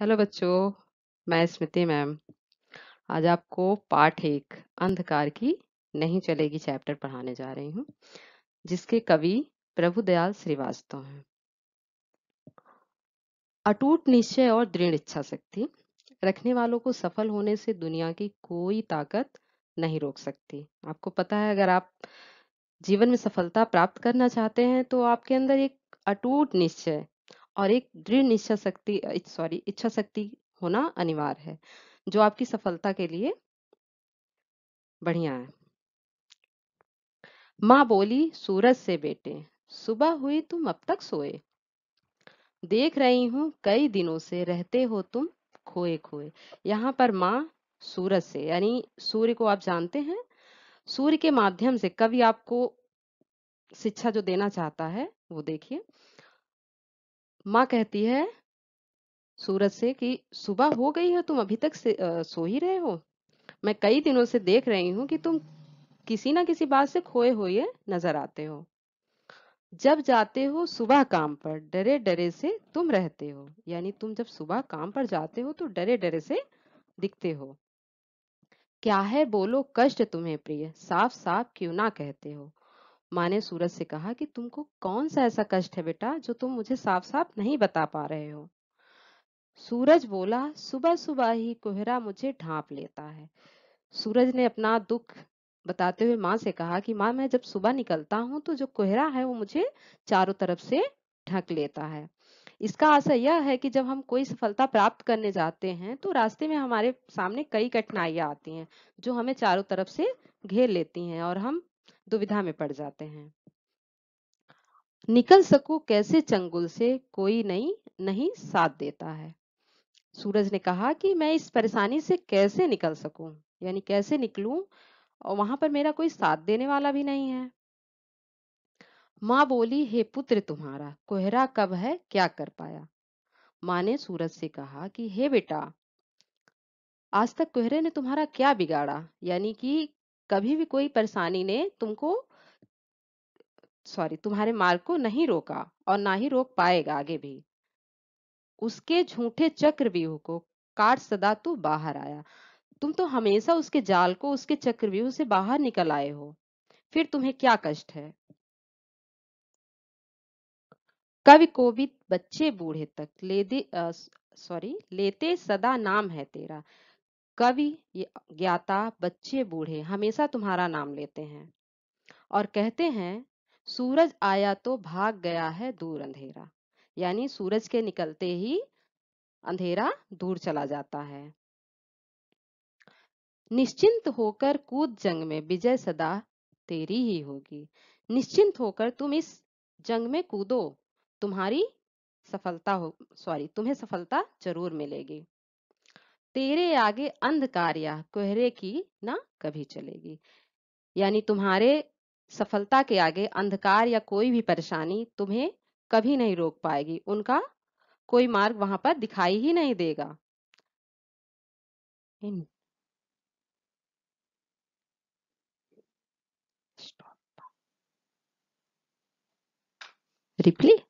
hello बच्चों मैं स्मृति ma'am आज आपको पाठ एक अंधकार की नहीं चलेगी चैप्टर पढ़ाने जा रही हूँ जिसके कवि प्रभु दयाल श्रीवास्तव हैं अटूट निश्चय और दृढ़ इच्छा शक्ति रखने वालों को सफल होने से दुनिया की कोई ताकत नहीं रोक सकती आपको पता है अगर आप जीवन में सफलता प्राप्त करना चाहते हैं तो आपके अंदर एक अटूट निश्चय और एक दृढ़ इच्छा शक्ति सॉरी इच्छा शक्ति होना अनिवार्य है जो आपकी सफलता के लिए बढ़िया है माँ बोली सूरज से बेटे सुबह हुई तुम अब तक सोए देख रही हूं कई दिनों से रहते हो तुम खोए खोए यहाँ पर माँ सूरज से यानी सूर्य को आप जानते हैं सूर्य के माध्यम से कवि आपको शिक्षा जो देना चाहता है वो देखिए माँ कहती है सूरज से कि सुबह हो गई है तुम अभी तक से, आ, सो ही रहे हो मैं कई दिनों से देख रही हूँ कि तुम किसी ना किसी बात से खोए हुए नजर आते हो जब जाते हो सुबह काम पर डरे डरे से तुम रहते हो यानी तुम जब सुबह काम पर जाते हो तो डरे डरे से दिखते हो क्या है बोलो कष्ट तुम्हें प्रिय साफ साफ क्यों ना कहते हो माँ ने सूरज से कहा कि तुमको कौन सा ऐसा कष्ट है बेटा जो तुम मुझे साफ साफ नहीं बता पा रहे हो सूरज बोला सुबह सुबह ही कोहरा मुझे ढांप लेता है सूरज ने अपना दुख बताते हुए माँ से कहा कि माँ मैं जब सुबह निकलता हूँ तो जो कोहरा है वो मुझे चारों तरफ से ढक लेता है इसका आशा यह है कि जब हम कोई सफलता प्राप्त करने जाते हैं तो रास्ते में हमारे सामने कई कठिनाइयां आती हैं जो हमें चारों तरफ से घेर लेती हैं और हम दुविधा में पड़ जाते हैं निकल सको कैसे चंगुल से कोई नहीं नहीं साथ देता है सूरज ने कहा कि मैं इस परेशानी से कैसे निकल सकूं यानी कैसे निकलूं और वहां पर मेरा कोई साथ देने वाला भी नहीं है माँ बोली हे पुत्र तुम्हारा कोहरा कब है क्या कर पाया माँ ने सूरज से कहा कि हे बेटा आज तक कोहरे ने तुम्हारा क्या बिगाड़ा यानी कि कभी भी कोई परेशानी ने तुमको सॉरी तुम्हारे मार्ग को नहीं रोका और ना ही रोक पाएगा आगे भी उसके झूठे चक्रव्यूह को काट सदा तू बाहर आया तुम तो हमेशा उसके जाल को उसके चक्रव्यूह से बाहर निकल आए हो फिर तुम्हें क्या कष्ट है कवि को भी बच्चे बूढ़े तक लेदे सॉरी लेते सदा नाम है तेरा कवि ज्ञाता बच्चे बूढ़े हमेशा तुम्हारा नाम लेते हैं और कहते हैं सूरज आया तो भाग गया है दूर अंधेरा यानी सूरज के निकलते ही अंधेरा दूर चला जाता है निश्चिंत होकर कूद जंग में विजय सदा तेरी ही होगी निश्चिंत होकर तुम इस जंग में कूदो तुम्हारी सफलता हो सॉरी तुम्हें सफलता जरूर मिलेगी तेरे आगे अंधकार या कोहरे की ना कभी चलेगी यानी तुम्हारे सफलता के आगे अंधकार या कोई भी परेशानी तुम्हें कभी नहीं रोक पाएगी उनका कोई मार्ग वहां पर दिखाई ही नहीं देगा इन रिप्ली